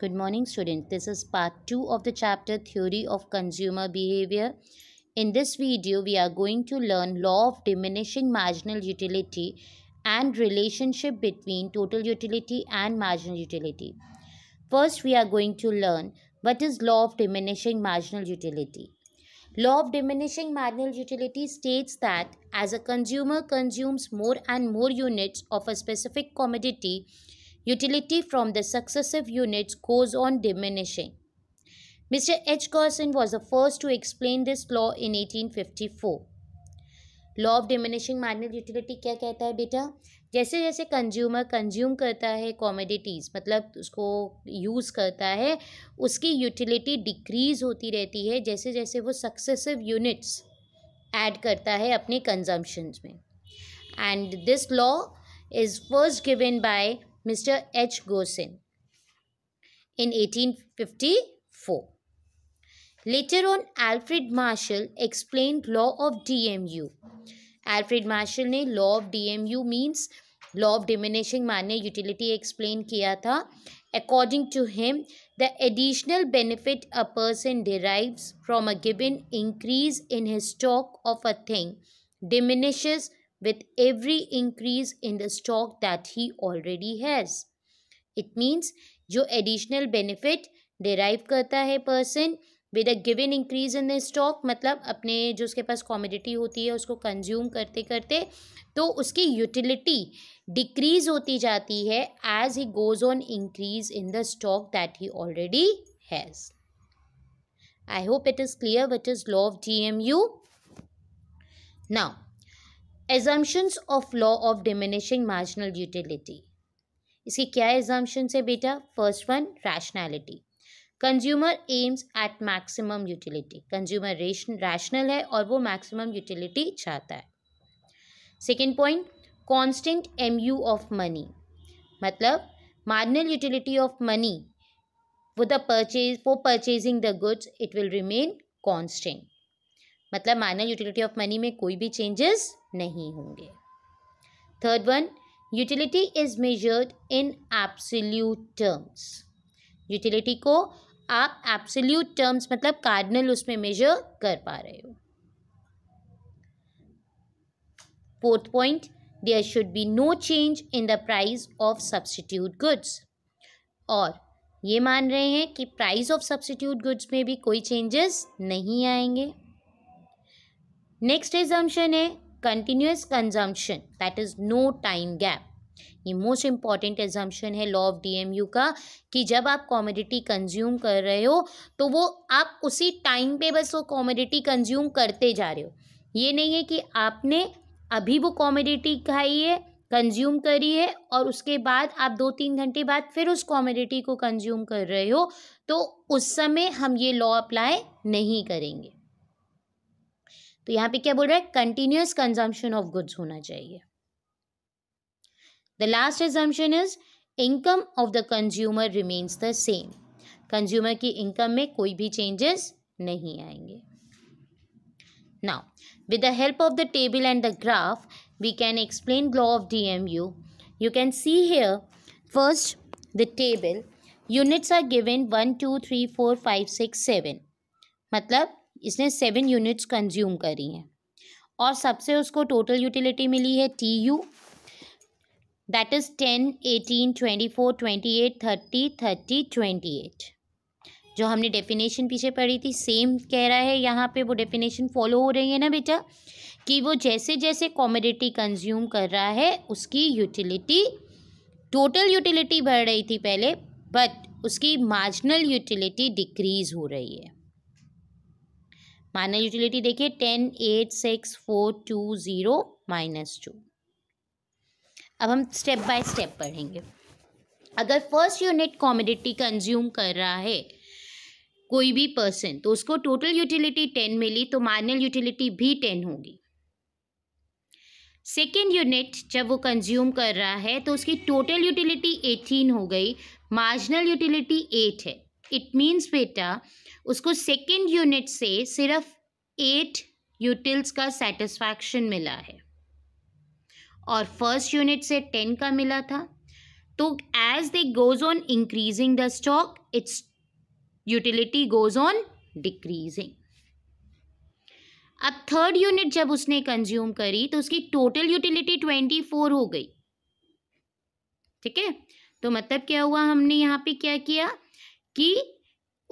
Good morning students. This is part 2 of the chapter Theory of Consumer Behavior. In this video, we are going to learn law of diminishing marginal utility and relationship between total utility and marginal utility. First, we are going to learn what is law of diminishing marginal utility. Law of diminishing marginal utility states that as a consumer consumes more and more units of a specific commodity, Utility from the successive units goes on diminishing. Mr. H. Gerson was the first to explain this law in 1854. Law of diminishing marginal utility क्या कहता है बेटा जैसे जैसे consumer consume करता है commodities मतलब उसको यूज़ करता है उसकी यूटिलिटी डिक्रीज़ होती रहती है जैसे जैसे वो सक्सेसिव यूनिट्स ऐड करता है अपने कंजम्पन्स में and this law is first given by Mr. H. Gosin in 1854. Later on, Alfred Marshall explained law of DMU. Alfred Marshall ne law of DMU means law of diminishing money utility explained किया था According to him, the additional benefit a person derives from a given increase in his stock of a thing diminishes with every increase in the stock that he already has it means जो additional benefit derive करता है person with a given increase in the stock मतलब अपने जो उसके पास commodity होती है उसको कंज्यूम करते करते तो उसकी यूटिलिटी डिक्रीज होती जाती है as he goes on increase in the stock that he already has I hope it is clear what is law of D M U now assumptions of law of diminishing marginal utility इसके क्या assumptions है बेटा first one rationality consumer aims at maximum utility consumer rational है और वो maximum utility चाहता है second point constant M U of money मतलब marginal utility of money with the purchase for purchasing the goods it will remain constant मतलब minor utility of money में कोई भी चेंजेस नहीं होंगे third one utility is measured in absolute terms utility को आप absolute terms मतलब कार्डनल उसमें मेजर कर पा रहे हो fourth point there should be no change in the price of substitute goods और ये मान रहे हैं कि प्राइस ऑफ सब्सटीट्यूट गुड्स में भी कोई चेंजेस नहीं आएंगे नेक्स्ट एजम्पन है continuous consumption that is no time gap ये मोस्ट इंपॉर्टेंट एजम्पन है लॉ ऑफ डीएमयू का कि जब आप कॉमोडिटी कंज्यूम कर रहे हो तो वो आप उसी टाइम पे बस वो कॉमोडिटी कंज्यूम करते जा रहे हो ये नहीं है कि आपने अभी वो कॉमोडिटी खाई है कंज्यूम करी है और उसके बाद आप दो तीन घंटे बाद फिर उस कॉमोडिटी को कंज्यूम कर रहे हो तो उस समय हम ये लॉ अप्लाई नहीं करेंगे तो यहां पे क्या बोल रहा है कंटिन्यूस कंजम्पन ऑफ गुड्स होना चाहिए the last assumption is income of the consumer remains the same consumer की इनकम में कोई भी चेंजेस नहीं आएंगे now with the help of the table and the graph we can explain law of D M U you can see here first the table units are given one two three four five six seven मतलब इसने seven units consume करी हैं और सबसे उसको total utility मिली है T U that is ten eighteen twenty four twenty eight thirty thirty twenty eight जो हमने डेफिनेशन पीछे पढ़ी थी सेम कह रहा है यहाँ पे वो डेफिनेशन फॉलो हो रही है ना बेटा कि वो जैसे जैसे कॉमोडिटी कंज्यूम कर रहा है उसकी यूटिलिटी टोटल यूटिलिटी बढ़ रही थी पहले बट उसकी मार्जिनल यूटिलिटी डिक्रीज़ हो रही है माइनस यूटिलिटी देखिए ten eight six four two zero minus two अब हम स्टेप बाय स्टेप पढ़ेंगे अगर फर्स्ट यूनिट कॉमोडिटी कंज्यूम कर रहा है कोई भी पर्सन तो उसको टोटल यूटिलिटी टेन मिली तो माइनल यूटिलिटी भी टेन होगी सेकेंड यूनिट जब वो कंज्यूम कर रहा है तो उसकी टोटल यूटिलिटी एटीन हो गई मार्जिनल यूटिलिटी एट है इट मीन्स बेटा उसको सेकेंड यूनिट से सिर्फ एट यूटिल्स का सेटिस्फैक्शन मिला है और फर्स्ट यूनिट से टेन का मिला था तो as they goes on increasing the stock its utility goes on decreasing अब थर्ड यूनिट जब उसने कंज्यूम करी तो उसकी टोटल यूटिलिटी ट्वेंटी फोर हो गई ठीक है तो मतलब क्या हुआ हमने यहाँ पे क्या किया कि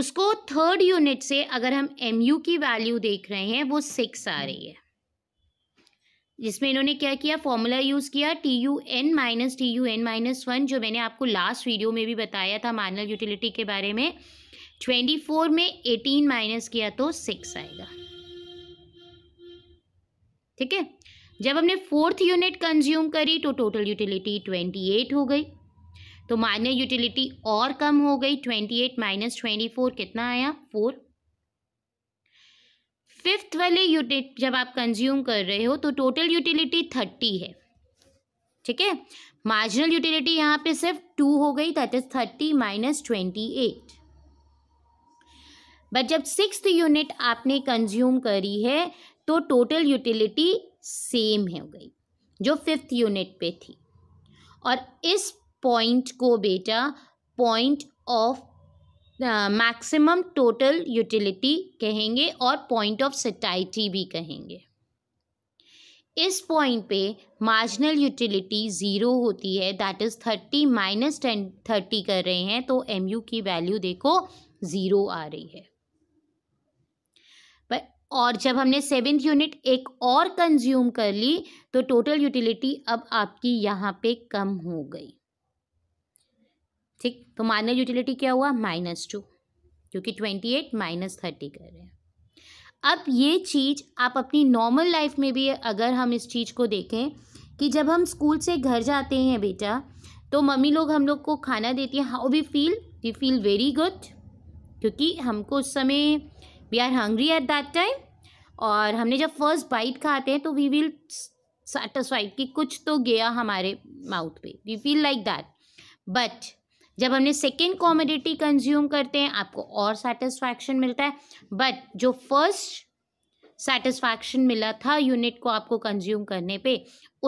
उसको थर्ड यूनिट से अगर हम एम यू की वैल्यू देख रहे हैं वो सिक्स आ हम्म। रही है जिसमें इन्होंने क्या किया फॉर्मूला यूज़ किया T U N minus T U N minus one जो मैंने आपको लास्ट वीडियो में भी बताया था मार्नल यूटिलिटी के बारे में ट्वेंटी फोर में एटीन माइनस किया तो सिक्स आएगा ठीक है जब हमने फोर्थ यूनिट कंज्यूम करी तो टोटल यूटिलिटी ट्वेंटी एट हो गई तो माइनर यूटिलिटी और कम हो गई twenty eight minus twenty four कितना आया फोर फिफ्थ वाले यूटिट जब आप कंज्यूम कर रहे हो तो टोटल यूटिलिटी थर्टी है ठीक है मार्जिनल यूटिलिटी यहाँ पे सिर्फ टू हो गई that is thirty minus twenty eight but जब सिक्स यूनिट आपने कंज्यूम करी है तो टोटल यूटिलिटी सेम हो गई जो फिफ्थ यूनिट पे थी और इस पॉइंट को बेटा point of maximum total utility कहेंगे और पॉइंट ऑफ सटाइटी भी कहेंगे इस पॉइंट पे मार्जिनल यूटिलिटी ज़ीरो होती है that is thirty minus ten thirty कर रहे हैं तो एम यू की वैल्यू देखो ज़ीरो आ रही है पर और जब हमने सेवेंथ यूनिट एक और कंज्यूम कर ली तो टोटल यूटिलिटी अब आपकी यहाँ पे कम हो गई ठीक तो माइनर यूटिलिटी क्या हुआ माइनस टू क्योंकि ट्वेंटी एट माइनस थर्टी कर रहे हैं अब ये चीज़ आप अपनी नॉर्मल लाइफ में भी अगर हम इस चीज़ को देखें कि जब हम स्कूल से घर जाते हैं बेटा तो मम्मी लोग हम लोग को खाना देती है how we feel we feel very good क्योंकि हमको उस समय we are hungry at that time और हमने जब फर्स्ट बाइट खाते हैं तो वी विल सेटिस्फाइड कि कुछ तो गया हमारे माउथ पे we feel like that but जब हमने सेकेंड कॉमोडिटी कंज्यूम करते हैं आपको और सेटिस्फैक्शन मिलता है बट जो फर्स्ट सेटिस्फैक्शन मिला था यूनिट को आपको कंज्यूम करने पे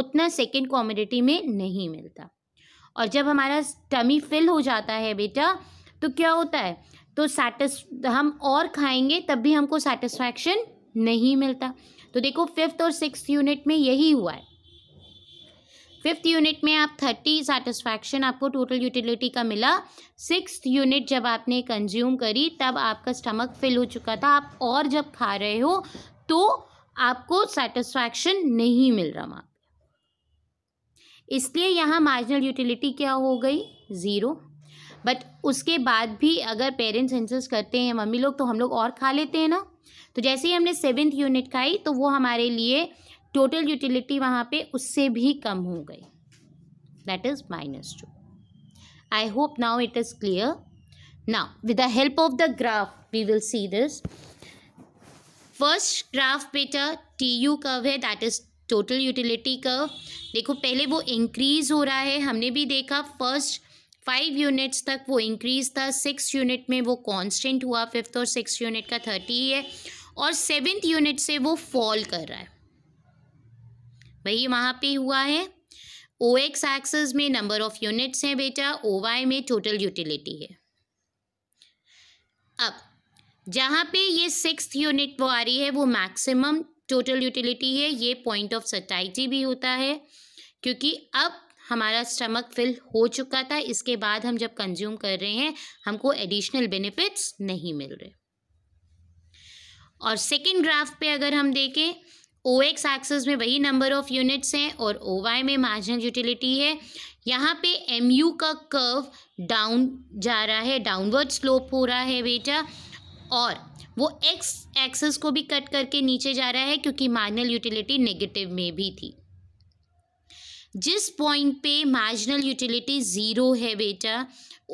उतना सेकेंड कॉमोडिटी में नहीं मिलता और जब हमारा टमी फिल हो जाता है बेटा तो क्या होता है तो सेटिस हम और खाएंगे तब भी हमको सेटिस्फैक्शन नहीं मिलता तो देखो फिफ्थ और सिक्स यूनिट में यही हुआ है फिफ्थ यूनिट में आप थर्टी सेटिस्फैक्शन आपको टोटल यूटिलिटी का मिला सिक्स यूनिट जब आपने कंज्यूम करी तब आपका स्टमक फिल हो चुका था आप और जब खा रहे हो तो आपको सेटिस्फैक्शन नहीं मिल रहा वहाँ इसलिए यहाँ मार्जिनल यूटिलिटी क्या हो गई ज़ीरो बट उसके बाद भी अगर पेरेंट्स इंसिस करते हैं मम्मी लोग तो हम लोग और खा लेते हैं ना तो जैसे ही हमने सेवेंथ यूनिट खाई तो वो हमारे लिए टोटल यूटिलिटी वहाँ पे उससे भी कम हो गई that is minus two I hope now it is clear with the help of the graph we will see this first graph बेटा टी यू कर्व है that is total utility curve देखो पहले वो इंक्रीज़ हो रहा है हमने भी देखा फर्स्ट फाइव यूनिट्स तक वो इंक्रीज था सिक्स यूनिट में वो कांस्टेंट हुआ फिफ्थ और सिक्स यूनिट का थर्टी है और सेवेंथ यूनिट से वो फॉल कर रहा है वही वहाँ पे हुआ है ओ एक्स एक्सेस में नंबर ऑफ यूनिट्स हैं बेटा ओ वाई में टोटल यूटिलिटी है अब जहाँ पे ये सिक्स यूनिट वो आ रही है वो मैक्सिमम टोटल यूटिलिटी है ये पॉइंट ऑफ सटाइटी भी होता है क्योंकि अब हमारा स्टमक फिल हो चुका था इसके बाद हम जब कंज्यूम कर रहे हैं हमको एडिशनल बेनिफिट्स नहीं मिल रहे और सेकेंड ग्राफ पे अगर हम देखें ओ एक्स एक्सेस में वही नंबर ऑफ यूनिट्स हैं और ओ वाई में मार्जिनल यूटिलिटी है यहाँ पे एम यू का कर्व डाउन जा रहा है डाउनवर्ड स्लोप हो रहा है बेटा और वो एक्स एक्सेस को भी कट करके नीचे जा रहा है क्योंकि मार्जिनल यूटिलिटी नेगेटिव में भी थी जिस पॉइंट पे मार्जिनल यूटिलिटी ज़ीरो है बेटा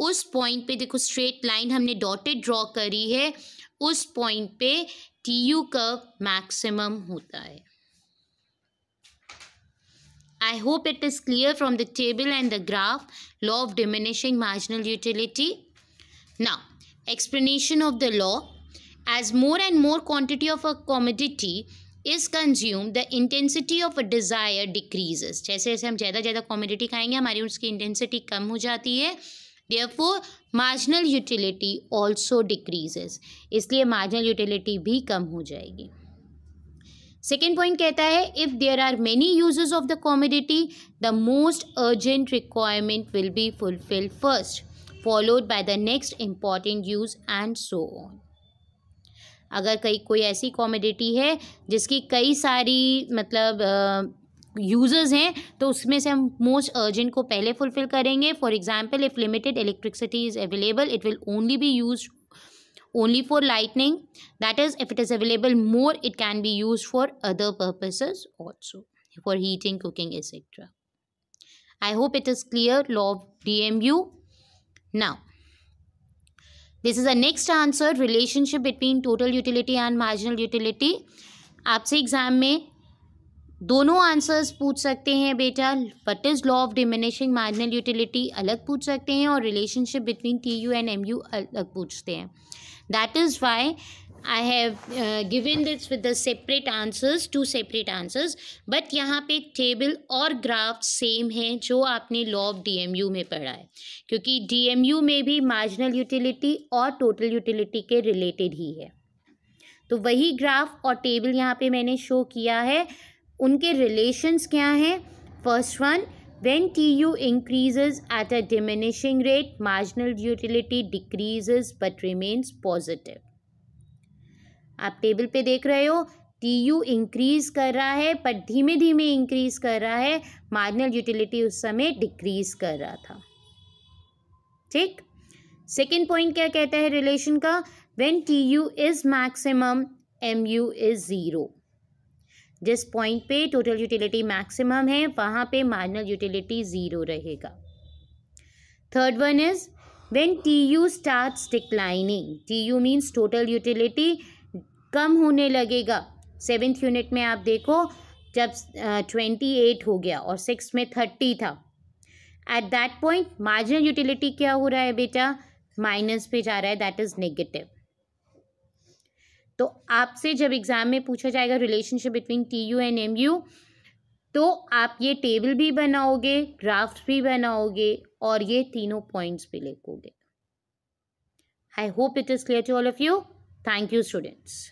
उस पॉइंट पे देखो स्ट्रेट लाइन हमने डॉटेड ड्रॉ करी है उस पॉइंट पे टी यू कर्व मैक्सिमम होता है I hope it is clear from the table and the graph law of diminishing marginal utility ना explanation of the law as more and more quantity of a commodity is consume the intensity of a desire decreases जैसे जैसे हम ज़्यादा ज़्यादा commodity खाएंगे हमारी उसकी intensity कम हो जाती है therefore marginal utility also decreases इसलिए marginal utility भी कम हो जाएगी सेकेंड पॉइंट कहता है if there are many uses of the commodity the most urgent requirement will be fulfil first followed by the next important use and so on अगर कई कोई ऐसी कॉमोडिटी है जिसकी कई सारी मतलब यूज़र्स हैं तो उसमें से हम मोस्ट अर्जेंट को पहले फुलफिल करेंगे for example if limited electricity is available it will only be use only for lightning that is if it is available more it can be used for other purposes also for heating cooking etc i hope it is clear law of dmu now this is the next answer relationship between total utility and marginal utility आपसे exam में दोनों answers पूछ सकते हैं बेटा what is law of diminishing marginal utility अलग पूछ सकते हैं और relationship between T U and M U अलग पूछते हैं that is why I have given this with the separate answers two separate answers but यहाँ पे टेबल और ग्राफ सेम है जो आपने law of D M U में पढ़ा है क्योंकि डी एम यू में भी मार्जिनल यूटिलिटी और टोटल यूटिलिटी के रिलेटेड ही है तो वही ग्राफ और टेबल यहाँ पे मैंने शो किया है उनके रिलेशंस क्या हैं first one T U increases at a diminishing rate marginal utility decreases but remains positive आप टेबल पे देख रहे हो टी यू इंक्रीज कर रहा है पर धीमे धीमे इंक्रीज कर रहा है मार्जिनल यूटिलिटी उस समय डिक्रीज कर रहा था ठीक सेकेंड पॉइंट क्या कहता है रिलेशन का when T U is maximum M U is zero जिस पॉइंट पे टोटल यूटिलिटी मैक्सिमम है वहाँ पे मार्जिनल यूटिलिटी ज़ीरो रहेगा third one is T U start declining T U means total utility कम होने लगेगा सेवेंथ यूनिट में आप देखो जब ट्वेंटी uh, एट हो गया और सिक्स में थर्टी था at that point marginal utility क्या हो रहा है बेटा माइनस पे जा रहा है दैट इज़ नेगेटिव तो आपसे जब एग्ज़ाम में पूछा जाएगा relationship between T U and M U तो आप ये टेबल भी बनाओगे ग्राफ्ट भी बनाओगे और ये तीनों पॉइंट्स भी लिखोगे I hope it is clear to all of you thank you students